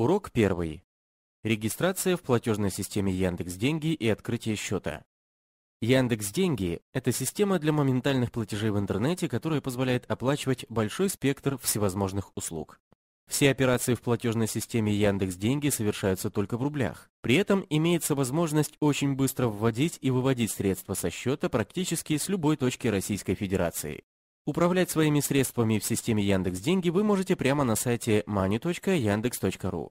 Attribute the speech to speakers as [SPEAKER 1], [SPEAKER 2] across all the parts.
[SPEAKER 1] Урок первый. Регистрация в платежной системе Яндекс Деньги и открытие счета. Яндекс Деньги – это система для моментальных платежей в интернете, которая позволяет оплачивать большой спектр всевозможных услуг. Все операции в платежной системе Яндекс Деньги совершаются только в рублях. При этом имеется возможность очень быстро вводить и выводить средства со счета практически с любой точки Российской Федерации. Управлять своими средствами в системе Яндекс Деньги вы можете прямо на сайте money.yandex.ru.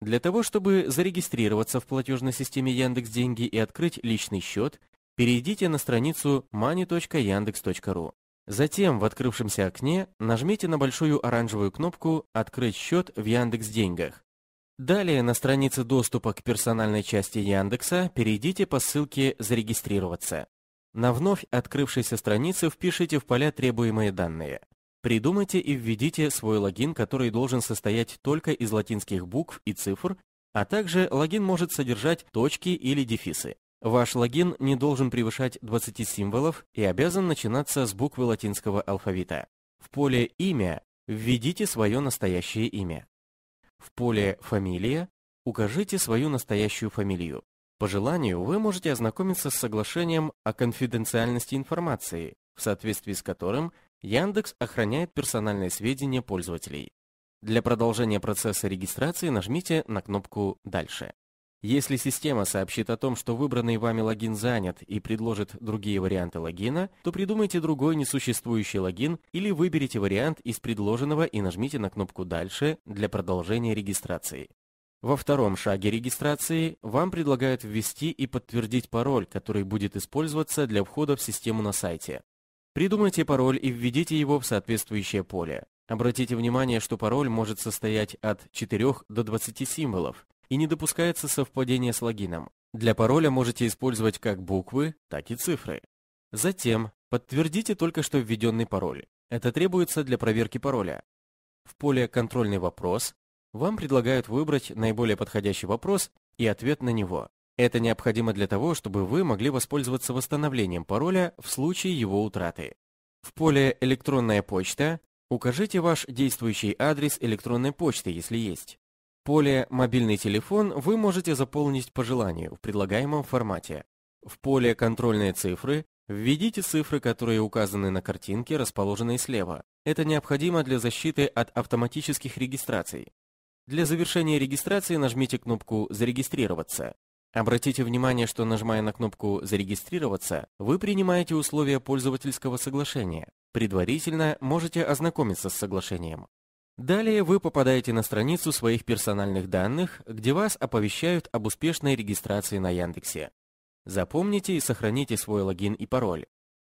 [SPEAKER 1] Для того, чтобы зарегистрироваться в платежной системе Яндекс Деньги и открыть личный счет, перейдите на страницу money.yandex.ru. Затем в открывшемся окне нажмите на большую оранжевую кнопку «Открыть счет в Яндекс Деньгах». Далее на странице доступа к персональной части Яндекса перейдите по ссылке «Зарегистрироваться». На вновь открывшейся странице впишите в поля требуемые данные. Придумайте и введите свой логин, который должен состоять только из латинских букв и цифр, а также логин может содержать точки или дефисы. Ваш логин не должен превышать 20 символов и обязан начинаться с буквы латинского алфавита. В поле «Имя» введите свое настоящее имя. В поле «Фамилия» укажите свою настоящую фамилию. По желанию, вы можете ознакомиться с соглашением о конфиденциальности информации, в соответствии с которым Яндекс охраняет персональные сведения пользователей. Для продолжения процесса регистрации нажмите на кнопку «Дальше». Если система сообщит о том, что выбранный вами логин занят и предложит другие варианты логина, то придумайте другой несуществующий логин или выберите вариант из предложенного и нажмите на кнопку «Дальше» для продолжения регистрации. Во втором шаге регистрации вам предлагают ввести и подтвердить пароль, который будет использоваться для входа в систему на сайте. Придумайте пароль и введите его в соответствующее поле. Обратите внимание, что пароль может состоять от 4 до 20 символов и не допускается совпадение с логином. Для пароля можете использовать как буквы, так и цифры. Затем подтвердите только что введенный пароль. Это требуется для проверки пароля. В поле «Контрольный вопрос» Вам предлагают выбрать наиболее подходящий вопрос и ответ на него. Это необходимо для того, чтобы вы могли воспользоваться восстановлением пароля в случае его утраты. В поле «Электронная почта» укажите ваш действующий адрес электронной почты, если есть. Поле «Мобильный телефон» вы можете заполнить по желанию в предлагаемом формате. В поле «Контрольные цифры» введите цифры, которые указаны на картинке, расположенной слева. Это необходимо для защиты от автоматических регистраций. Для завершения регистрации нажмите кнопку «Зарегистрироваться». Обратите внимание, что нажимая на кнопку «Зарегистрироваться», вы принимаете условия пользовательского соглашения. Предварительно можете ознакомиться с соглашением. Далее вы попадаете на страницу своих персональных данных, где вас оповещают об успешной регистрации на Яндексе. Запомните и сохраните свой логин и пароль.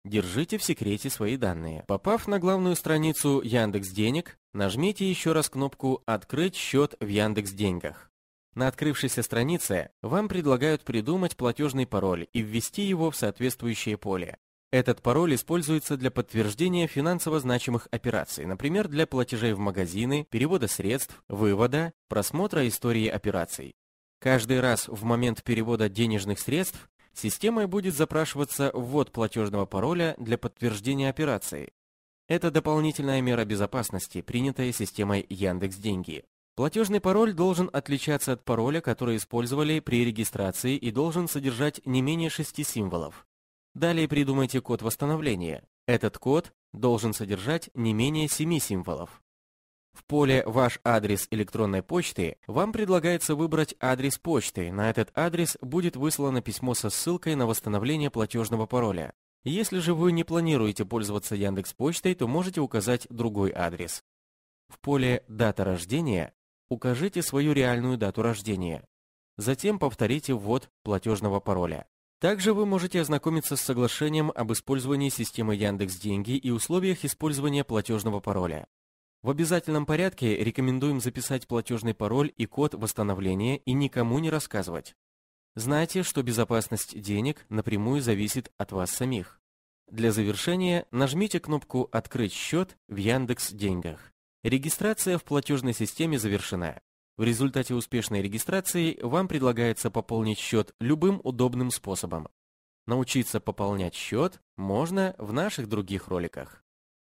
[SPEAKER 1] Держите в секрете свои данные. Попав на главную страницу Яндекс Денег, нажмите еще раз кнопку «Открыть счет в Яндекс Деньгах». На открывшейся странице вам предлагают придумать платежный пароль и ввести его в соответствующее поле. Этот пароль используется для подтверждения финансово значимых операций, например, для платежей в магазины, перевода средств, вывода, просмотра истории операций. Каждый раз в момент перевода денежных средств Системой будет запрашиваться ввод платежного пароля для подтверждения операции. Это дополнительная мера безопасности, принятая системой Яндекс Деньги. Платежный пароль должен отличаться от пароля, который использовали при регистрации и должен содержать не менее шести символов. Далее придумайте код восстановления. Этот код должен содержать не менее семи символов. В поле «Ваш адрес электронной почты» вам предлагается выбрать адрес почты. На этот адрес будет выслано письмо со ссылкой на восстановление платежного пароля. Если же вы не планируете пользоваться Яндекс Почтой, то можете указать другой адрес. В поле «Дата рождения» укажите свою реальную дату рождения. Затем повторите ввод платежного пароля. Также вы можете ознакомиться с соглашением об использовании системы Яндекс Деньги и условиях использования платежного пароля. В обязательном порядке рекомендуем записать платежный пароль и код восстановления и никому не рассказывать. Знайте, что безопасность денег напрямую зависит от вас самих. Для завершения нажмите кнопку «Открыть счет» в Яндекс Деньгах. Регистрация в платежной системе завершена. В результате успешной регистрации вам предлагается пополнить счет любым удобным способом. Научиться пополнять счет можно в наших других роликах.